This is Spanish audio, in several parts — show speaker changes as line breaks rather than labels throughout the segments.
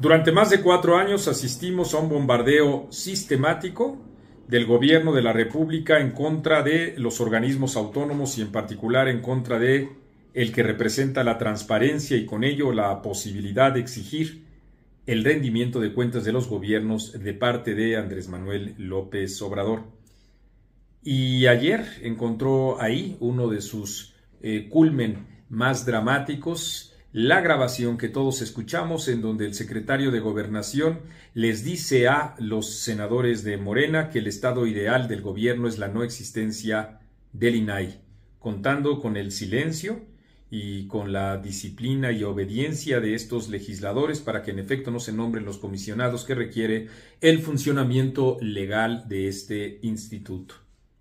Durante más de cuatro años asistimos a un bombardeo sistemático del gobierno de la República en contra de los organismos autónomos y en particular en contra de el que representa la transparencia y con ello la posibilidad de exigir el rendimiento de cuentas de los gobiernos de parte de Andrés Manuel López Obrador. Y ayer encontró ahí uno de sus eh, culmen más dramáticos la grabación que todos escuchamos en donde el secretario de gobernación les dice a los senadores de Morena que el estado ideal del gobierno es la no existencia del INAI, contando con el silencio y con la disciplina y obediencia de estos legisladores para que en efecto no se nombren los comisionados que requiere el funcionamiento legal de este instituto.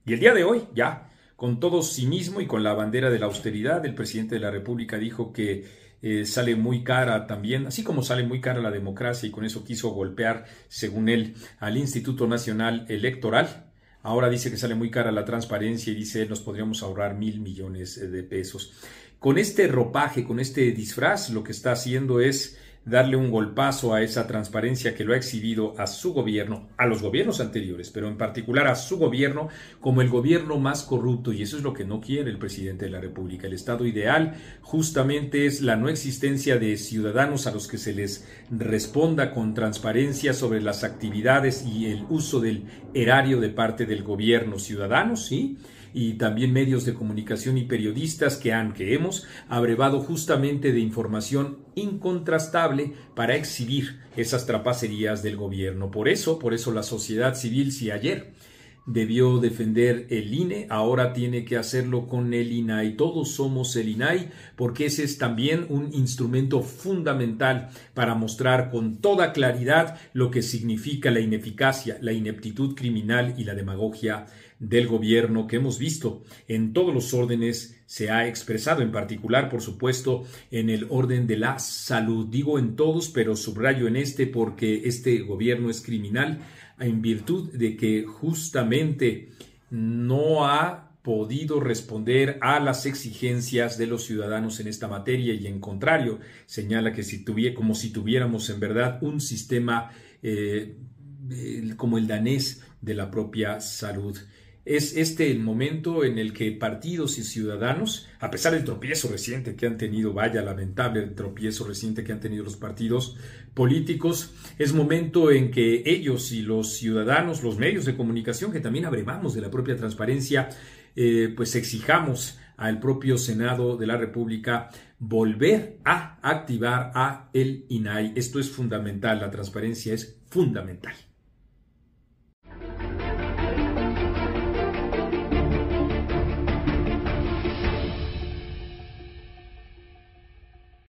Y el día de hoy, ya, con todo cinismo y con la bandera de la austeridad, el presidente de la República dijo que eh, sale muy cara también, así como sale muy cara la democracia y con eso quiso golpear, según él, al Instituto Nacional Electoral. Ahora dice que sale muy cara la transparencia y dice nos podríamos ahorrar mil millones eh, de pesos. Con este ropaje, con este disfraz, lo que está haciendo es darle un golpazo a esa transparencia que lo ha exhibido a su gobierno, a los gobiernos anteriores, pero en particular a su gobierno como el gobierno más corrupto y eso es lo que no quiere el presidente de la República. El Estado ideal justamente es la no existencia de ciudadanos a los que se les responda con transparencia sobre las actividades y el uso del erario de parte del gobierno. Ciudadanos, sí, y también medios de comunicación y periodistas que han, que hemos, abrevado justamente de información incontrastable para exhibir esas trapacerías del gobierno. Por eso, por eso la sociedad civil, si ayer debió defender el INE, ahora tiene que hacerlo con el INAI. Todos somos el INAI porque ese es también un instrumento fundamental para mostrar con toda claridad lo que significa la ineficacia, la ineptitud criminal y la demagogia del gobierno que hemos visto en todos los órdenes se ha expresado, en particular, por supuesto, en el orden de la salud. Digo en todos, pero subrayo en este porque este gobierno es criminal en virtud de que justamente no ha podido responder a las exigencias de los ciudadanos en esta materia y en contrario señala que si tuviera, como si tuviéramos en verdad un sistema eh, como el danés de la propia salud es este el momento en el que partidos y ciudadanos, a pesar del tropiezo reciente que han tenido, vaya lamentable el tropiezo reciente que han tenido los partidos políticos, es momento en que ellos y los ciudadanos, los medios de comunicación, que también abrevamos de la propia transparencia, eh, pues exijamos al propio Senado de la República volver a activar a el INAI. Esto es fundamental, la transparencia es fundamental.